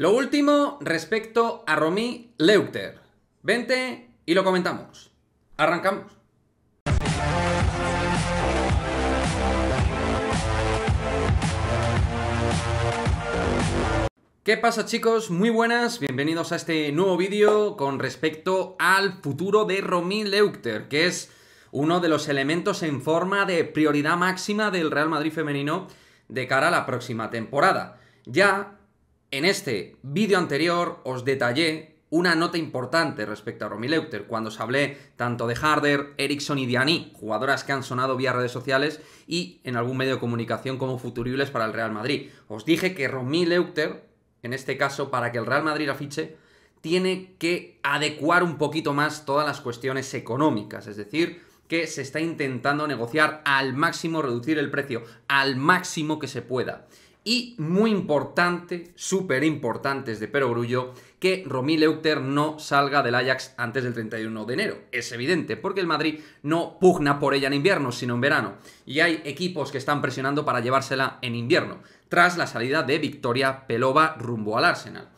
Lo último respecto a Romy Leuter. Vente y lo comentamos. Arrancamos. ¿Qué pasa chicos? Muy buenas, bienvenidos a este nuevo vídeo con respecto al futuro de Romy Leuchter, que es uno de los elementos en forma de prioridad máxima del Real Madrid femenino de cara a la próxima temporada. Ya en este vídeo anterior os detallé una nota importante respecto a Romy Leuter, cuando os hablé tanto de Harder, Erickson y Diani, jugadoras que han sonado vía redes sociales y en algún medio de comunicación como futuribles para el Real Madrid. Os dije que Romy Leuter, en este caso, para que el Real Madrid afiche, tiene que adecuar un poquito más todas las cuestiones económicas, es decir, que se está intentando negociar al máximo, reducir el precio al máximo que se pueda. Y muy importante, súper importante es de Perogrullo, que Romí Leuter no salga del Ajax antes del 31 de enero. Es evidente, porque el Madrid no pugna por ella en invierno, sino en verano. Y hay equipos que están presionando para llevársela en invierno, tras la salida de Victoria Pelova rumbo al Arsenal.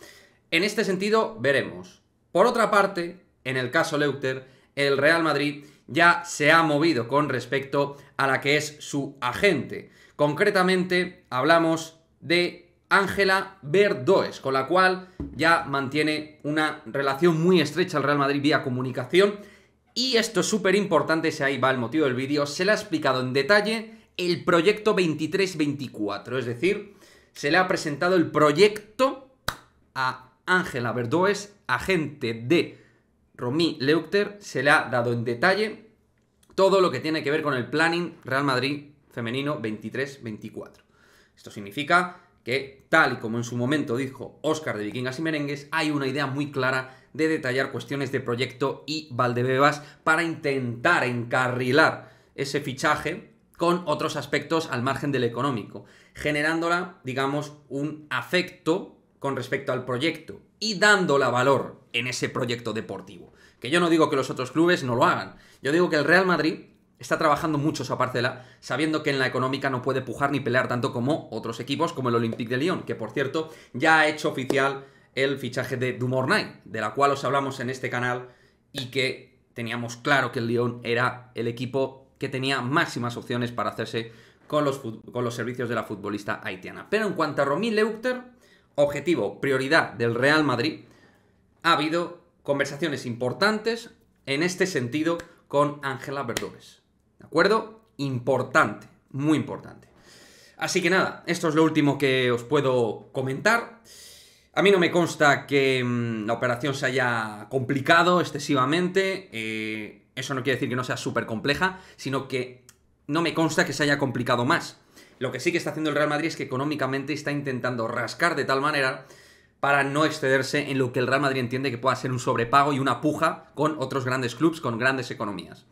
En este sentido, veremos. Por otra parte, en el caso Leuter el Real Madrid ya se ha movido con respecto a la que es su agente. Concretamente, hablamos de Ángela Verdoes, con la cual ya mantiene una relación muy estrecha el Real Madrid vía comunicación. Y esto es súper importante, si ahí va el motivo del vídeo, se le ha explicado en detalle el proyecto 23-24, es decir, se le ha presentado el proyecto a Ángela Verdoes, agente de Romí Leuchter, se le ha dado en detalle todo lo que tiene que ver con el planning Real Madrid femenino 23-24. Esto significa que, tal y como en su momento dijo Oscar de Vikingas y Merengues, hay una idea muy clara de detallar cuestiones de proyecto y Valdebebas para intentar encarrilar ese fichaje con otros aspectos al margen del económico, generándola, digamos, un afecto con respecto al proyecto y dándola valor en ese proyecto deportivo. Que yo no digo que los otros clubes no lo hagan, yo digo que el Real Madrid está trabajando mucho esa parcela, sabiendo que en la económica no puede pujar ni pelear tanto como otros equipos, como el Olympique de Lyon, que por cierto ya ha hecho oficial el fichaje de Dumornay, de la cual os hablamos en este canal y que teníamos claro que el Lyon era el equipo que tenía máximas opciones para hacerse con los, con los servicios de la futbolista haitiana. Pero en cuanto a Romil Leukter, objetivo, prioridad del Real Madrid, ha habido conversaciones importantes en este sentido con Ángela Verdores. ¿De acuerdo? Importante, muy importante. Así que nada, esto es lo último que os puedo comentar. A mí no me consta que mm, la operación se haya complicado excesivamente. Eh, eso no quiere decir que no sea súper compleja, sino que no me consta que se haya complicado más. Lo que sí que está haciendo el Real Madrid es que económicamente está intentando rascar de tal manera para no excederse en lo que el Real Madrid entiende que pueda ser un sobrepago y una puja con otros grandes clubes, con grandes economías.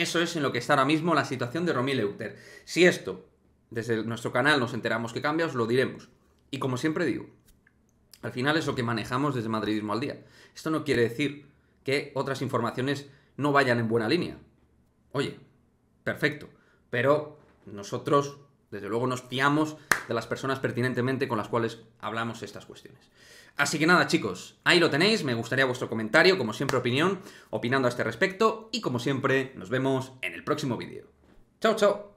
Eso es en lo que está ahora mismo la situación de Romy Leuter. Si esto, desde nuestro canal nos enteramos que cambia, os lo diremos. Y como siempre digo, al final es lo que manejamos desde Madridismo al Día. Esto no quiere decir que otras informaciones no vayan en buena línea. Oye, perfecto. Pero nosotros desde luego nos fiamos de las personas pertinentemente con las cuales hablamos estas cuestiones. Así que nada, chicos, ahí lo tenéis. Me gustaría vuestro comentario, como siempre, opinión, opinando a este respecto. Y como siempre, nos vemos en el próximo vídeo. ¡Chao, chao!